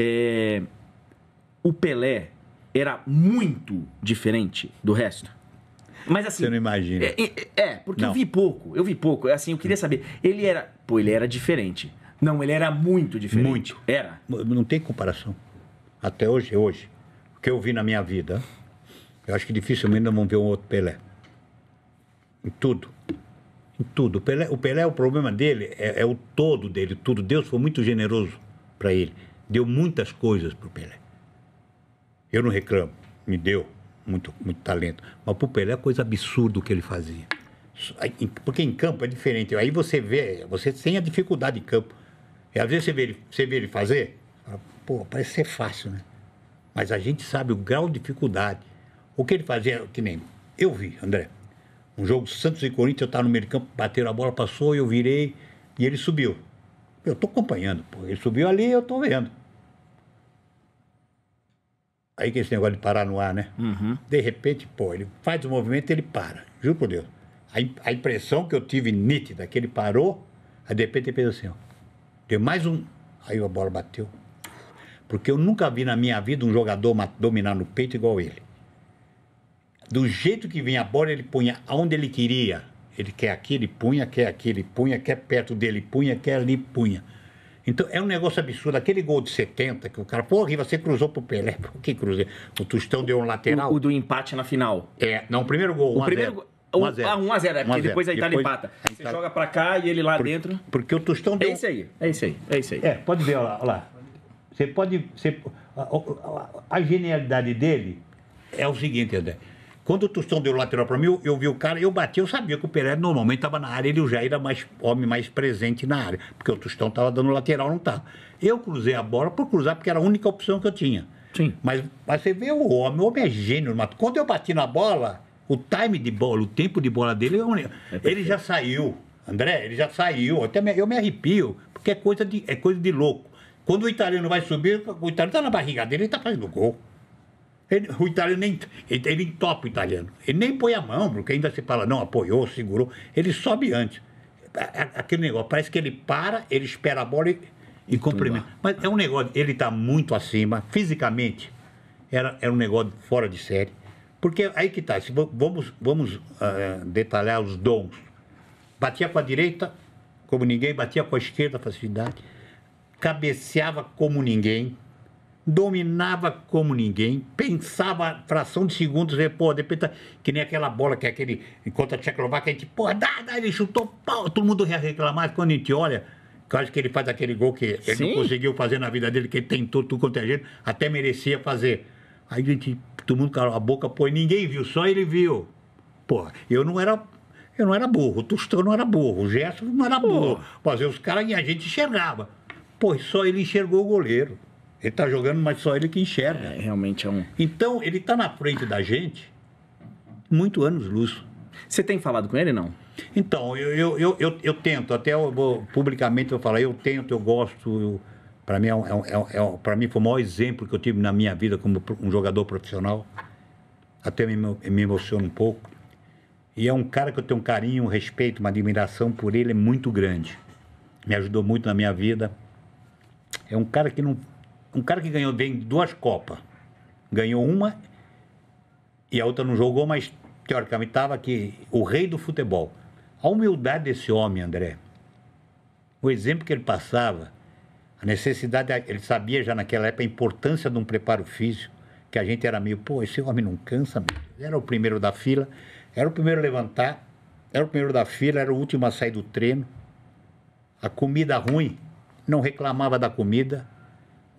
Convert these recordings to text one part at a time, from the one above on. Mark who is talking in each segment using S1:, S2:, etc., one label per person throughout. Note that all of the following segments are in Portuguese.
S1: é, o Pelé era muito diferente do resto. Mas assim. Você não imagina. É, é, é porque não. eu vi pouco, eu vi pouco. É assim, eu queria saber. Ele era. Pô, ele era diferente. Não, ele era muito diferente. Muito. Era. Não tem comparação. Até hoje, hoje. O que eu vi na minha vida, eu acho que dificilmente não vão ver um outro Pelé. Em tudo. Em tudo. O Pelé, o Pelé, o problema dele é, é o todo dele, tudo. Deus foi muito generoso para ele. Deu muitas coisas para o Pelé. Eu não reclamo, me deu muito, muito talento. Mas para o Pelé é coisa absurda o que ele fazia. Porque em campo é diferente. Aí você vê, você tem a dificuldade em campo. E às vezes você vê ele, você vê ele fazer, fala, pô, parece ser fácil, né? Mas a gente sabe o grau de dificuldade. O que ele fazia, que nem eu vi, André. Um jogo Santos e Corinthians, eu estava no meio campo, bateram a bola, passou, eu virei e ele subiu. Eu estou acompanhando, pô. Ele subiu ali, eu estou vendo. Aí que esse negócio de parar no ar, né? Uhum. De repente, pô, ele faz o movimento ele para. Juro por Deus. A, a impressão que eu tive nítida, que ele parou, aí de repente ele fez assim, ó. Deu mais um. Aí a bola bateu. Porque eu nunca vi na minha vida um jogador dominar no peito igual ele. Do jeito que vinha a bola, ele punha aonde ele queria. Ele quer aqui, ele punha, quer aqui, ele punha, quer perto dele, punha, quer ali, punha. Então é um negócio absurdo. Aquele gol de 70 que o cara, porra, e você cruzou pro Pelé. Por que cruzei? O Tostão deu um lateral. O, o, do empate na final. É, não, o primeiro gol. O primeiro gol. 1x0. Ah, 1x0, é porque depois a Itália depois, empata. Você Itália... joga pra cá e ele lá Por, dentro. Porque o Tostão é deu. É isso aí, é isso aí, é isso aí. É, pode ver, olha lá. Olha lá. Você pode. Você... A, a, a, a genialidade dele é o seguinte, André. Quando o Tostão deu lateral para mim, eu, eu, vi o cara, eu bati, eu sabia que o Pereira normalmente estava na área, ele já era mais homem mais presente na área, porque o Tostão estava dando lateral, não estava. Eu cruzei a bola por cruzar, porque era a única opção que eu tinha. Sim. Mas, mas você vê o homem, o homem é gênio, mas quando eu bati na bola, o time de bola, o tempo de bola dele, eu, é, é ele já saiu. André, ele já saiu. Até me, eu me arrepio, porque é coisa de, é coisa de louco. Quando o italiano vai subir, o italiano está na barriga dele, ele está fazendo gol. Ele, o italiano nem. Ele, ele entopa o italiano. Ele nem põe a mão, porque ainda se fala, não, apoiou, segurou. Ele sobe antes. Aquele negócio, parece que ele para, ele espera a bola e, e cumprimenta. Mas é um negócio, ele está muito acima, fisicamente, era, era um negócio fora de série. Porque aí que está, vamos, vamos uh, detalhar os dons. Batia com a direita, como ninguém, batia com a esquerda, facilidade. Cabeceava como ninguém dominava como ninguém, pensava fração de segundos, pô, depende, que nem aquela bola que é aquele, enquanto a Tchecoslováquia, a gente, pô, dá, dá, ele chutou, pau, todo mundo reclamar, quando a gente olha, que eu acho que ele faz aquele gol que Sim. ele não conseguiu fazer na vida dele, que ele tentou tudo quanto é jeito, até merecia fazer. Aí a gente, todo mundo calou a boca, pô, ninguém viu, só ele viu. Pô, eu não era eu não era burro, o Tostão não era burro, o Gerson não era burro. Mas os caras e a gente enxergava. Pois só ele enxergou o goleiro. Ele está jogando, mas só ele que enxerga. É, realmente é um. Então, ele está na frente da gente muito anos luz. Você tem falado com ele, não? Então, eu, eu, eu, eu, eu tento, até eu vou, publicamente eu falo, eu tento, eu gosto. Para mim, é um, é, é, é mim foi o maior exemplo que eu tive na minha vida como um jogador profissional. Até me, me emociona um pouco. E é um cara que eu tenho um carinho, um respeito, uma admiração por ele é muito grande. Me ajudou muito na minha vida. É um cara que não um cara que ganhou bem duas Copas, ganhou uma e a outra não jogou, mas teoricamente estava aqui, o rei do futebol. A humildade desse homem, André, o exemplo que ele passava, a necessidade, ele sabia já naquela época a importância de um preparo físico, que a gente era meio, pô, esse homem não cansa, meu. era o primeiro da fila, era o primeiro a levantar, era o primeiro da fila, era o último a sair do treino. A comida ruim, não reclamava da comida,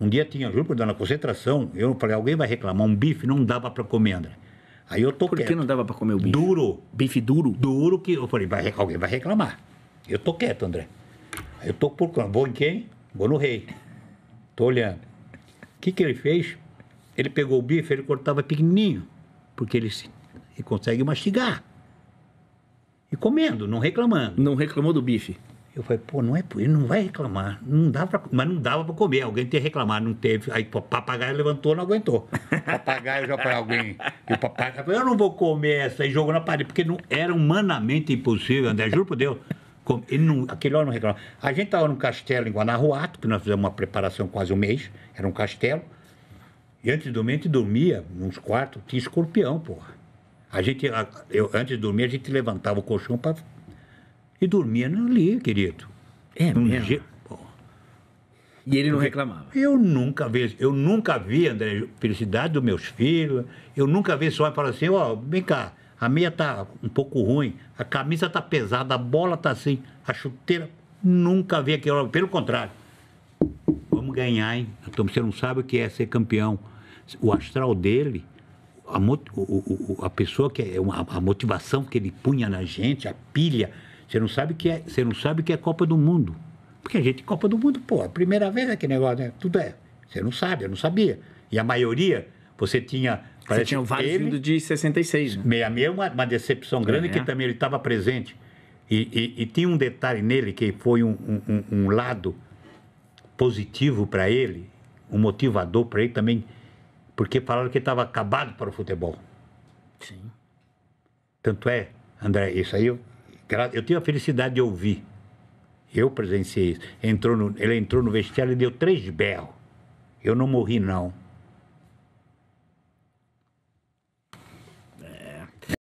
S1: um dia tinha, juro por Deus, na concentração, eu falei, alguém vai reclamar, um bife não dava para comer, André. Aí eu tô Por quieto. que não dava para comer o bife? Duro. Bife duro? Duro que eu falei, vai, alguém vai reclamar. Eu tô quieto, André. Aí eu tô procurando, vou em quem? Vou no rei. Tô olhando. O que que ele fez? Ele pegou o bife, ele cortava pequenininho, porque ele, se, ele consegue mastigar. E comendo, não reclamando. Não reclamou do bife? Eu falei, pô, não é por ele não vai reclamar. Não dava pra, mas não dava para comer. Alguém tem reclamado não teve. Aí o papagaio levantou, não aguentou. papagaio já para alguém. E o papagaio falou, eu não vou comer essa. E jogou na parede, porque não era humanamente impossível, André, juro por Deus. Ele não, aquele homem não reclamava. A gente estava num castelo em Guanajuato, que nós fizemos uma preparação quase um mês. Era um castelo. E antes de dormir, a gente dormia nos quartos, tinha escorpião, porra. A gente, eu, antes de dormir, a gente levantava o colchão para e dormia ali, querido. É um mesmo? Ge... E ele não Porque reclamava? Eu nunca vi, eu nunca vi, André, felicidade dos meus filhos, eu nunca vi só falar assim, ó, oh, vem cá, a meia tá um pouco ruim, a camisa tá pesada, a bola tá assim, a chuteira, nunca vi aquilo, pelo contrário. Vamos ganhar, hein? Então, você não sabe o que é ser campeão. O astral dele, a, a pessoa que é a motivação que ele punha na gente, a pilha, você não sabe que é, você não sabe que é Copa do Mundo. Porque a gente Copa do Mundo, pô, a primeira vez é que negócio, né? Tudo é. Você não sabe, eu não sabia. E a maioria, você tinha você tinha vários vindo de 66. Né? 66 uma, uma decepção grande, é. que também ele estava presente. E, e, e, tinha um detalhe nele que foi um, um, um lado positivo para ele, um motivador para ele também, porque falaram que ele estava acabado para o futebol. Sim. Tanto é, André, isso aí eu eu tive a felicidade de ouvir. Eu presenciei isso. Entrou no, ele entrou no vestiário e deu três berros. Eu não morri, não.